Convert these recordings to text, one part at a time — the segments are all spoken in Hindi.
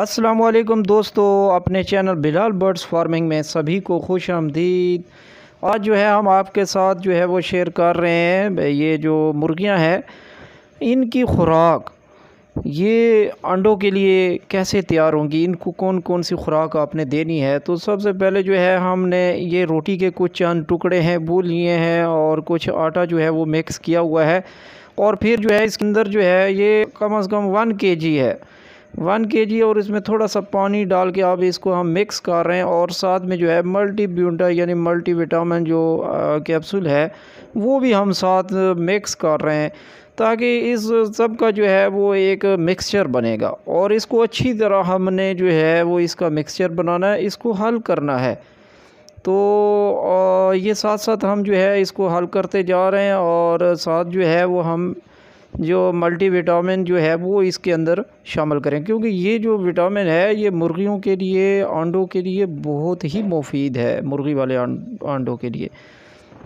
असलम दोस्तों अपने चैनल बिलाल बर्ड्स फार्मिंग में सभी को खुश आमदीद आज जो है हम आपके साथ जो है वो शेयर कर रहे हैं ये जो मुर्गियां हैं इनकी खुराक ये अंडों के लिए कैसे तैयार होंगी इनको कौन कौन सी खुराक आपने देनी है तो सबसे पहले जो है हमने ये रोटी के कुछ चंद टुकड़े हैं वो लिए हैं और कुछ आटा जो है वो मिक्स किया हुआ है और फिर जो है इसके अंदर जो है ये कम अज़ कम वन के जी है वन के और इसमें थोड़ा सा पानी डाल के आप इसको हम मिक्स कर रहे हैं और साथ में जो है मल्टी ब्यूटा यानी मल्टी विटामिन जो कैप्सूल है वो भी हम साथ मिक्स कर रहे हैं ताकि इस सब का जो है वो एक मिक्सचर बनेगा और इसको अच्छी तरह हमने जो है वो इसका मिक्सचर बनाना है इसको हल करना है तो ये साथ साथ हम जो है इसको हल करते जा रहे हैं और साथ जो है वो हम जो मल्टी विटामिन जो है वो इसके अंदर शामिल करें क्योंकि ये जो विटामिन है ये मुर्गियों के लिए अंडों के लिए बहुत ही मुफीद है मुर्गी वाले अंडों के लिए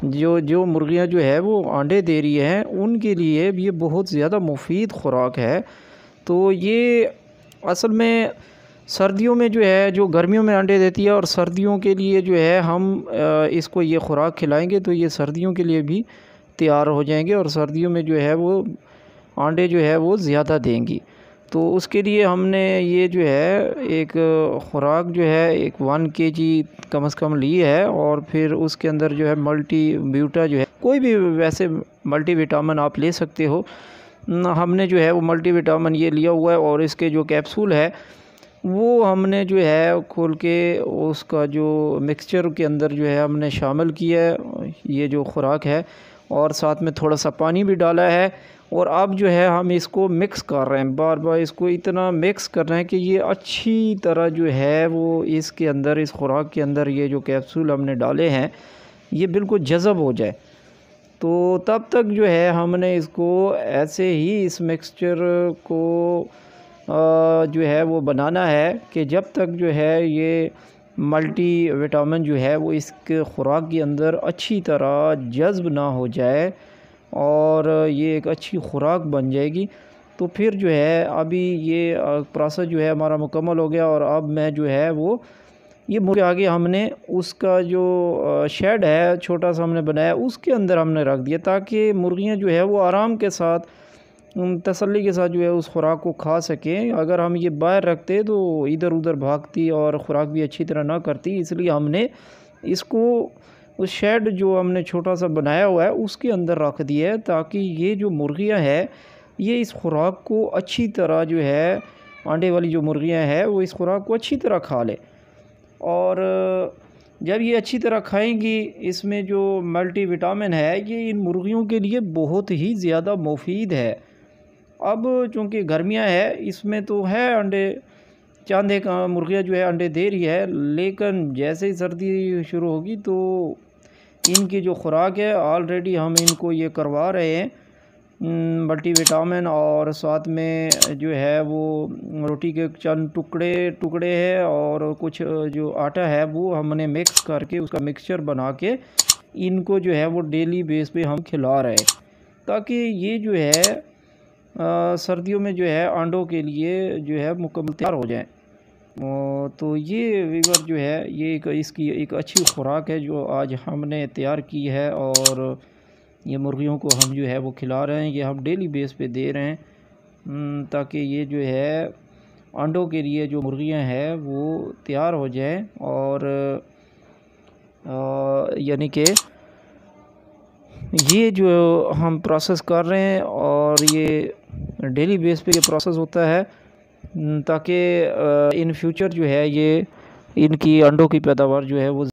जो जो मुर्गियां जो है वो अंडे दे रही हैं उनके लिए ये बहुत ज़्यादा मुफीद ख़ुराक है तो ये असल में सर्दियों में जो है जो गर्मियों में अंडे देती है और सर्दियों के लिए जो है हम इसको ये ख़ुराक खिलाएंगे तो ये सर्दियों के लिए भी तैयार हो जाएंगे और सर्दियों में जो है वो अंडे जो है वो ज़्यादा देंगी तो उसके लिए हमने ये जो है एक ख़ुराक जो है एक वन के जी कम अज़ कम ली है और फिर उसके अंदर जो है मल्टी ब्यूटा जो है कोई भी वैसे मल्टी विटामिन आप ले सकते हो हमने जो है वो मल्टी विटामिन ये लिया हुआ है और इसके जो कैप्सूल है वो हमने जो है खोल के उसका जो मिक्सचर के अंदर जो है हमने शामिल किया है ये जो ख़ुराक है और साथ में थोड़ा सा पानी भी डाला है और अब जो है हम इसको मिक्स कर रहे हैं बार बार इसको इतना मिक्स कर रहे हैं कि ये अच्छी तरह जो है वो इसके अंदर इस खुराक के अंदर ये जो कैप्सूल हमने डाले हैं ये बिल्कुल जज़ब हो जाए तो तब तक जो है हमने इसको ऐसे ही इस मिक्सचर को जो है वो बनाना है कि जब तक जो है ये मल्टी विटामिन जो है वो इसके खुराक के अंदर अच्छी तरह जज्ब ना हो जाए और ये एक अच्छी खुराक बन जाएगी तो फिर जो है अभी ये प्रोसेस जो है हमारा मुकम्मल हो गया और अब मैं जो है वो ये मुर्गे आगे हमने उसका जो शेड है छोटा सा हमने बनाया उसके अंदर हमने रख दिया ताकि मुर्गियाँ जो है वो आराम के साथ तसल्ली के साथ जो है उस खुराक को खा सकें अगर हम ये बाहर रखते तो इधर उधर भागती और ख़ुराक भी अच्छी तरह ना करती इसलिए हमने इसको उस शेड जो हमने छोटा सा बनाया हुआ है उसके अंदर रख दिया है ताकि ये जो मुर्गियाँ हैं ये इस खुराक को अच्छी तरह जो है अंडे वाली जो मुर्गियाँ हैं वो इस खुराक को अच्छी तरह खा लें और जब ये अच्छी तरह खाएंगी इसमें जो मल्टी विटामिन है ये इन मुर्गियों के लिए बहुत ही ज़्यादा मुफीद है अब चूँकि गर्मियाँ है इसमें तो है अंडे चांदे का मुर्गियाँ जो है अंडे दे रही है लेकिन जैसे ही सर्दी शुरू होगी तो इनकी जो खुराक है ऑलरेडी हम इनको ये करवा रहे हैं मल्टी हम्म, विटामिन और साथ में जो है वो रोटी के चंद टुकड़े टुकड़े हैं और कुछ जो आटा है वो हमने मिक्स करके उसका मिक्सचर बना के इनको जो है वो डेली बेस पे हम खिला रहे हैं ताकि ये जो है आ, सर्दियों में जो है अंडों के लिए जो है मुकम्मल तैयार हो जाएं तो ये वीवर जो है ये एक इसकी एक अच्छी खुराक है जो आज हमने तैयार की है और ये मुर्गियों को हम जो है वो खिला रहे हैं ये हम डेली बेस पे दे रहे हैं ताकि ये जो है अंडों के लिए जो मुर्गियां हैं वो तैयार हो जाएं और यानी कि ये जो हम प्रोसेस कर रहे हैं और ये डेली बेस पे ये प्रोसेस होता है ताकि इन फ्यूचर जो है ये इनकी अंडों की पैदावार जो है वो